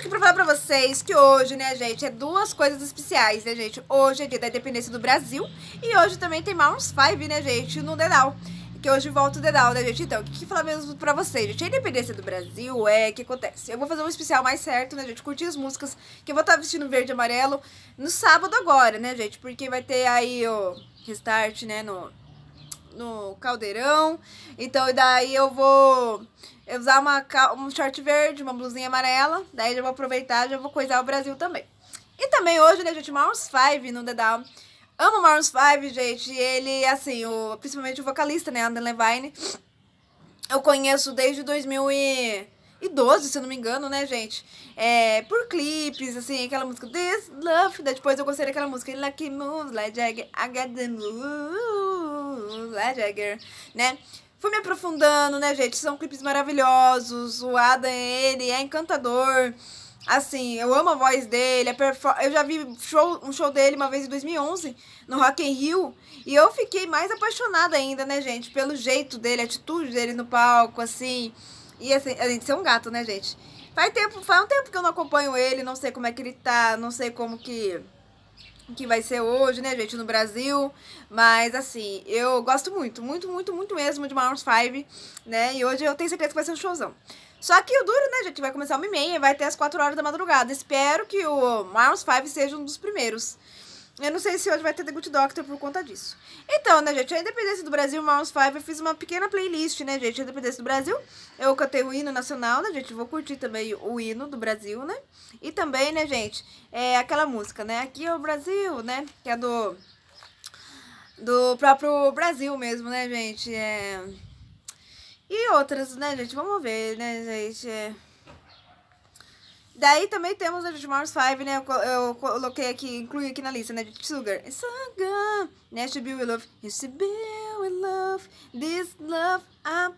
que aqui pra falar pra vocês que hoje, né, gente, é duas coisas especiais, né, gente? Hoje é dia da independência do Brasil e hoje também tem Mounds 5, né, gente, no Dedal que hoje volta o dedal, né, gente? Então, o que, que falar mesmo pra vocês, gente? A independência do Brasil é o que acontece. Eu vou fazer um especial mais certo, né, gente? Curtir as músicas, que eu vou estar tá vestindo verde e amarelo no sábado agora, né, gente? Porque vai ter aí o restart, né, no, no caldeirão. Então, e daí eu vou eu usar uma, um short verde, uma blusinha amarela. Daí já vou aproveitar, já vou coisar o Brasil também. E também hoje, né, gente, Maroon 5 no The Down. Amo Maroon 5, gente. E ele, assim, o, principalmente o vocalista, né, Adam Levine. Eu conheço desde 2012, se eu não me engano, né, gente? É, por clipes, assim, aquela música This Love. Daí depois eu gostei daquela música Lucky Moves, Like Jagger, I Got The Moves, Like Jagger, né? fui me aprofundando, né, gente? São clipes maravilhosos. O Adam, ele é encantador. Assim, eu amo a voz dele. A Eu já vi show, um show dele uma vez em 2011, no Rock in Rio. E eu fiquei mais apaixonada ainda, né, gente? Pelo jeito dele, a atitude dele no palco, assim. E assim, além de ser um gato, né, gente? Faz tempo, faz um tempo que eu não acompanho ele, não sei como é que ele tá, não sei como que que vai ser hoje, né, gente, no Brasil. Mas, assim, eu gosto muito, muito, muito, muito mesmo de Maroon 5, né? E hoje eu tenho certeza que vai ser um showzão. Só que o duro, né, gente, vai começar 1 h meia e vai até as 4 horas da madrugada. Espero que o Maroon 5 seja um dos primeiros. Eu não sei se hoje vai ter The Good Doctor por conta disso. Então, né, gente, a Independência do Brasil, Mouse 5, eu fiz uma pequena playlist, né, gente, a Independência do Brasil. Eu cantei o hino nacional, né, gente, vou curtir também o hino do Brasil, né. E também, né, gente, é aquela música, né, Aqui é o Brasil, né, que é do... Do próprio Brasil mesmo, né, gente, é... E outras, né, gente, vamos ver, né, gente, é... Daí também temos os Mars 5, né? Eu, eu coloquei aqui, incluí aqui na lista, né? De Sugar. Sugar, né? To be with love. You should be with love. This love, I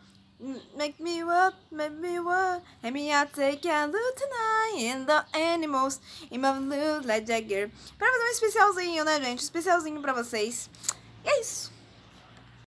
make me what, make me what. And me, I take a look tonight in the animals. In my little jagger. Pra fazer um especialzinho, né, gente? especialzinho pra vocês. E é isso.